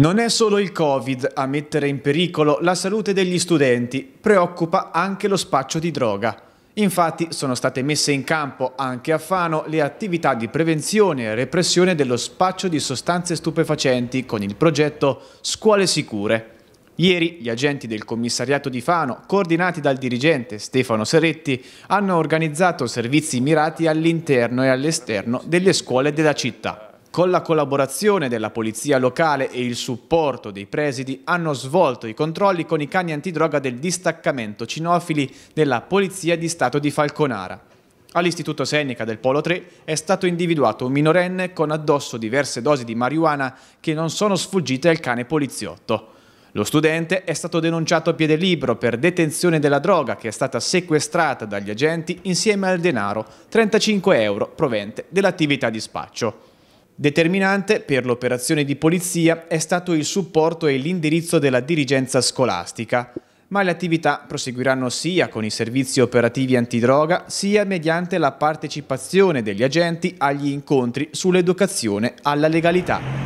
Non è solo il Covid a mettere in pericolo la salute degli studenti, preoccupa anche lo spaccio di droga. Infatti sono state messe in campo anche a Fano le attività di prevenzione e repressione dello spaccio di sostanze stupefacenti con il progetto Scuole Sicure. Ieri gli agenti del commissariato di Fano, coordinati dal dirigente Stefano Seretti, hanno organizzato servizi mirati all'interno e all'esterno delle scuole della città. Con la collaborazione della polizia locale e il supporto dei presidi hanno svolto i controlli con i cani antidroga del distaccamento cinofili della Polizia di Stato di Falconara. All'Istituto Senica del Polo 3 è stato individuato un minorenne con addosso diverse dosi di marijuana che non sono sfuggite al cane poliziotto. Lo studente è stato denunciato a piede libero per detenzione della droga che è stata sequestrata dagli agenti insieme al denaro, 35 euro provente dell'attività di spaccio. Determinante per l'operazione di polizia è stato il supporto e l'indirizzo della dirigenza scolastica, ma le attività proseguiranno sia con i servizi operativi antidroga, sia mediante la partecipazione degli agenti agli incontri sull'educazione alla legalità.